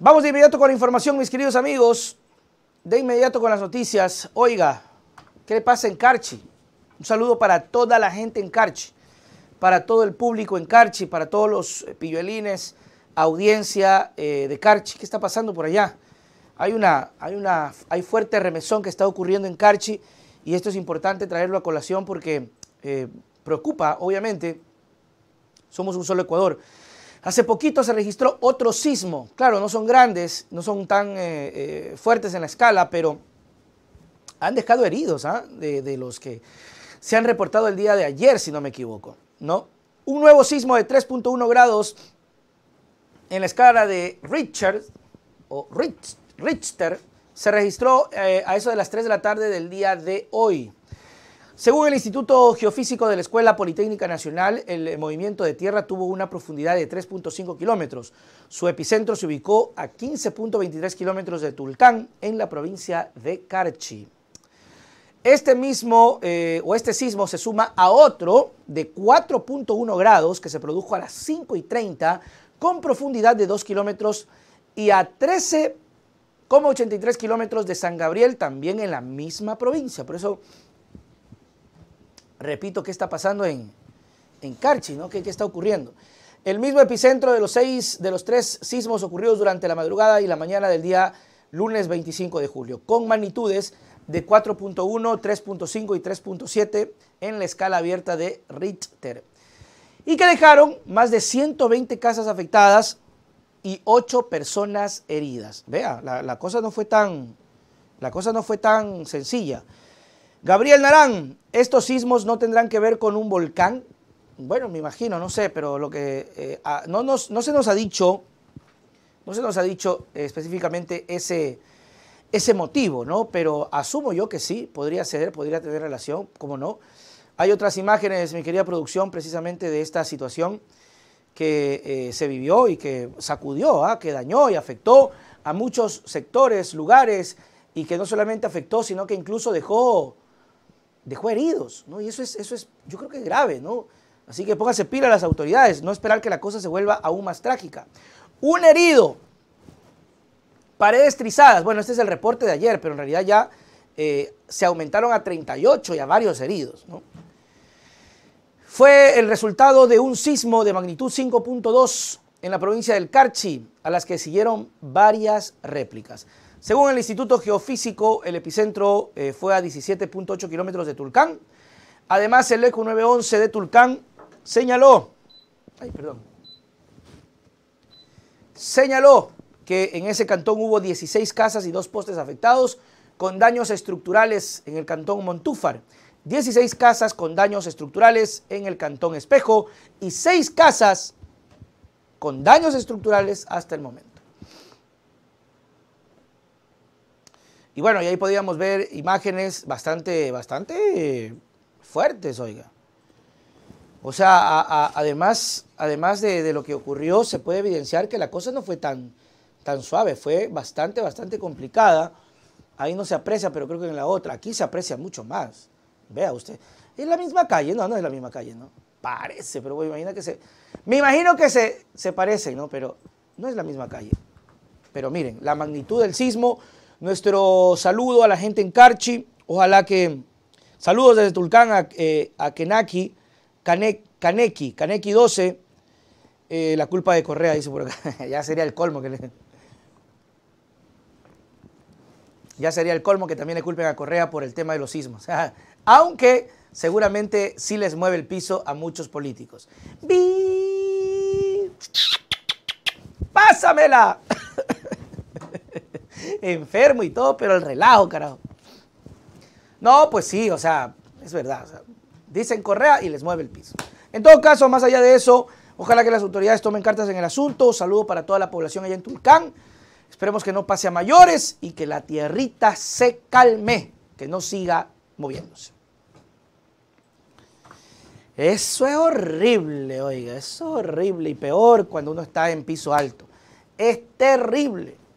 Vamos de inmediato con la información, mis queridos amigos. De inmediato con las noticias. Oiga, ¿qué le pasa en Carchi? Un saludo para toda la gente en Carchi, para todo el público en Carchi, para todos los eh, pilluelines, audiencia eh, de Carchi. ¿Qué está pasando por allá? Hay, una, hay, una, hay fuerte remesón que está ocurriendo en Carchi y esto es importante traerlo a colación porque eh, preocupa, obviamente. Somos un solo Ecuador. Hace poquito se registró otro sismo. Claro, no son grandes, no son tan eh, eh, fuertes en la escala, pero han dejado heridos ¿ah? de, los que se han reportado el día de ayer, si no me equivoco. ¿no? Un nuevo sismo de 3.1 grados en la escala de Richard o Richter se registró eh, a eso de las 3 de la tarde del día de hoy. Según el Instituto Geofísico de la Escuela Politécnica Nacional, el movimiento de tierra tuvo una profundidad de 3.5 kilómetros. Su epicentro se ubicó a 15.23 kilómetros de Tulcán, en la provincia de Carchi. Este mismo, eh, o este sismo se suma a otro de 4.1 grados que se produjo a las 5 y 30 con profundidad de 2 kilómetros y a 13.83 kilómetros de San Gabriel, también en la misma provincia. Por eso repito, qué está pasando en, en Carchi, ¿Qué, está ocurriendo? El mismo epicentro de los, seis, de los tres sismos ocurridos durante la madrugada y la mañana del día lunes 25 de julio, con magnitudes de 4.1, 3.5 y 3.7 en la escala abierta de Richter, y que dejaron más de 120 casas afectadas y 8 personas heridas. Vea, la cosa no fue tan, la cosa no fue tan sencilla. Gabriel Narán, ¿estos sismos no tendrán que ver con un volcán? Bueno, me imagino, no sé, pero lo que eh, ah, no, no, se nos ha dicho, no se nos ha dicho específicamente ese, ese motivo, ¿no? Pero asumo yo que sí, podría ser, podría tener relación, ¿cómo no? Hay otras imágenes, mi querida producción, precisamente de esta situación que eh, se vivió y que sacudió, ¿ah? que dañó y afectó a muchos sectores, lugares, y que no solamente afectó, sino que incluso dejó dejó heridos, ¿no? Y eso es, eso es, yo creo que es grave, ¿no? Así que pónganse pila las autoridades, no esperar que la cosa se vuelva aún más trágica. Un herido, paredes trizadas, bueno, este es el reporte de ayer, pero en realidad ya eh, se aumentaron a 38 y a varios heridos, ¿no? Fue el resultado de un sismo de magnitud 5.2 en la provincia del Carchi, a las que siguieron varias réplicas. Según el Instituto Geofísico, el epicentro eh, fue a 17.8 kilómetros de Tulcán. Además, el ECO 911 de Tulcán señaló, ay, perdón, señaló que en ese cantón hubo 16 casas y dos postes afectados con daños estructurales en el cantón Montúfar, 16 casas con daños estructurales en el cantón Espejo y 6 casas con daños estructurales hasta el momento. Y bueno, y ahí podíamos ver imágenes bastante, bastante fuertes, oiga. O sea, además, además de, lo que ocurrió, se puede evidenciar que la cosa no fue tan, tan suave, fue bastante, bastante complicada. Ahí no se aprecia, pero creo que en la otra, aquí se aprecia mucho más. Vea usted, es la misma calle, no, no es la misma calle, ¿no? Parece, pero imagina que se, me imagino que se, se parecen, ¿no? Pero no es la misma calle. Pero miren, la magnitud del sismo nuestro saludo a la gente en Carchi. Ojalá que. Saludos desde Tulcán a, eh, Kenaki, Caneki, Kaneki, Kaneki 12. Eh, la culpa de Correa, dice por acá. ya sería el colmo que le... Ya sería el colmo que también le culpen a Correa por el tema de los sismos. Aunque seguramente sí les mueve el piso a muchos políticos. ¡Pásamela! enfermo y todo, pero el relajo, carajo. No, pues sí, o sea, es verdad. dicen Correa y les mueve el piso. En todo caso, más allá de eso, ojalá que las autoridades tomen cartas en el asunto. saludo para toda la población allá en Tulcán. Esperemos que no pase a mayores y que la tierrita se calme, que no siga moviéndose. Eso es horrible, oiga, eso es horrible y peor cuando uno está en piso alto. Es terrible.